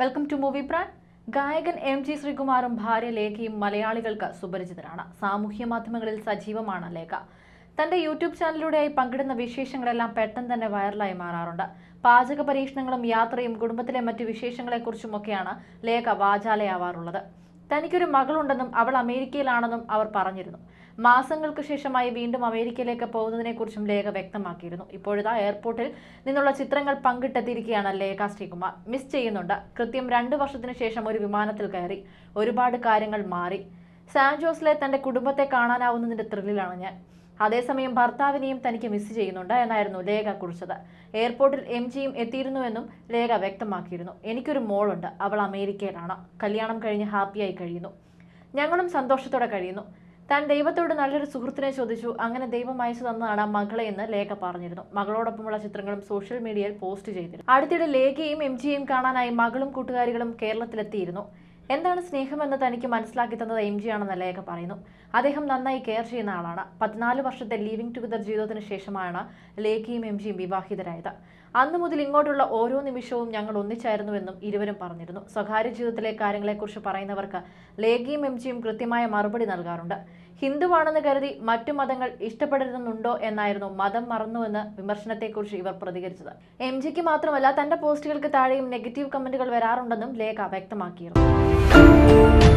welcome to movie പ്രാൻ ഗായകൻ M G ശ്രീകുമാറും ഭാര്യ ലേഖയും മലയാളികൾക്ക് സുപരിചിതരാണ് സാമൂഹ്യ മാധ്യമങ്ങളിൽ സജീവമാണ് ലേഖ തന്റെ യൂട്യൂബ് ചാനലിലൂടെയായി പങ്കിടുന്ന വിശേഷങ്ങളെല്ലാം പെട്ടെന്ന് തന്നെ വൈറലായി മാറാറുണ്ട് പാചക പരീക്ഷണങ്ങളും യാത്രയും കുടുംബത്തിലെ മറ്റു വിശേഷങ്ങളെക്കുറിച്ചുമൊക്കെയാണ് ലേഖ വാചാലയാവാറുള്ളത് തനിക്കൊരു മകളുണ്ടെന്നും അവൾ അമേരിക്കയിലാണെന്നും അവർ പറഞ്ഞിരുന്നു മാസങ്ങൾക്ക് ശേഷമായി വീണ്ടും അമേരിക്കയിലേക്ക് പോകുന്നതിനെക്കുറിച്ചും ലേഖ വ്യക്തമാക്കിയിരുന്നു ഇപ്പോഴിതാ എയർപോർട്ടിൽ നിന്നുള്ള ചിത്രങ്ങൾ പങ്കിട്ടെത്തിയിരിക്കുകയാണ് ലേഖ ശ്രീകുമാർ മിസ് ചെയ്യുന്നുണ്ട് കൃത്യം രണ്ട് വർഷത്തിന് ശേഷം ഒരു വിമാനത്തിൽ കയറി ഒരുപാട് കാര്യങ്ങൾ മാറി സാൻജോസിലെ തന്റെ കുടുംബത്തെ കാണാനാവുന്നതിന്റെ ത്രില്ലിലാണ് ഞാൻ അതേസമയം ഭർത്താവിനെയും തനിക്ക് മിസ് ചെയ്യുന്നുണ്ട് എന്നായിരുന്നു ലേഖ കുറിച്ചത് എയർപോർട്ടിൽ എം ജിയും എത്തിയിരുന്നുവെന്നും ലേഖ വ്യക്തമാക്കിയിരുന്നു എനിക്കൊരു മോളുണ്ട് അവൾ അമേരിക്കയിലാണ് കല്യാണം കഴിഞ്ഞ് ഹാപ്പിയായി കഴിയുന്നു ഞങ്ങളും സന്തോഷത്തോടെ കഴിയുന്നു താൻ ദൈവത്തോട് നല്ലൊരു സുഹൃത്തിനെ ചോദിച്ചു അങ്ങനെ ദൈവം അയച്ചു തന്നതാണ് മകളെ എന്ന് ലേഖ പറഞ്ഞിരുന്നു മകളോടൊപ്പമുള്ള ചിത്രങ്ങളും സോഷ്യൽ മീഡിയയിൽ പോസ്റ്റ് ചെയ്തിരുന്നു അടുത്തിടെ ലേഖയും എം ജിയും കാണാനായി മകളും കൂട്ടുകാരികളും കേരളത്തിലെത്തിയിരുന്നു എന്താണ് സ്നേഹമെന്ന് തനിക്ക് മനസ്സിലാക്കി തന്നത് എം ജി ആണെന്ന് പറയുന്നു അദ്ദേഹം നന്നായി കെയർ ചെയ്യുന്ന ആളാണ് പതിനാല് വർഷത്തെ ലീവിംഗ് ടുഗദർ ജീവിതത്തിന് ശേഷമാണ് ലേഖയും എം ജിയും വിവാഹിതരായത് അന്നു മുതൽ ഇങ്ങോട്ടുള്ള ഓരോ നിമിഷവും ഞങ്ങൾ ഒന്നിച്ചായിരുന്നുവെന്നും ഇരുവരും പറഞ്ഞിരുന്നു സ്വകാര്യ ജീവിതത്തിലെ കാര്യങ്ങളെക്കുറിച്ച് പറയുന്നവർക്ക് ലേഖയും എം ജിയും കൃത്യമായ മറുപടി നൽകാറുണ്ട് ഹിന്ദുവാണെന്ന് കരുതി മറ്റു മതങ്ങൾ ഇഷ്ടപ്പെടരുന്നുണ്ടോ എന്നായിരുന്നു മതം മറന്നുവെന്ന് വിമർശനത്തെക്കുറിച്ച് ഇവർ പ്രതികരിച്ചത് എം ജിക്ക് മാത്രമല്ല തന്റെ പോസ്റ്റുകൾക്ക് താഴെയും നെഗറ്റീവ് കമന്റുകൾ വരാറുണ്ടെന്നും ലേഖ വ്യക്തമാക്കിയിരുന്നു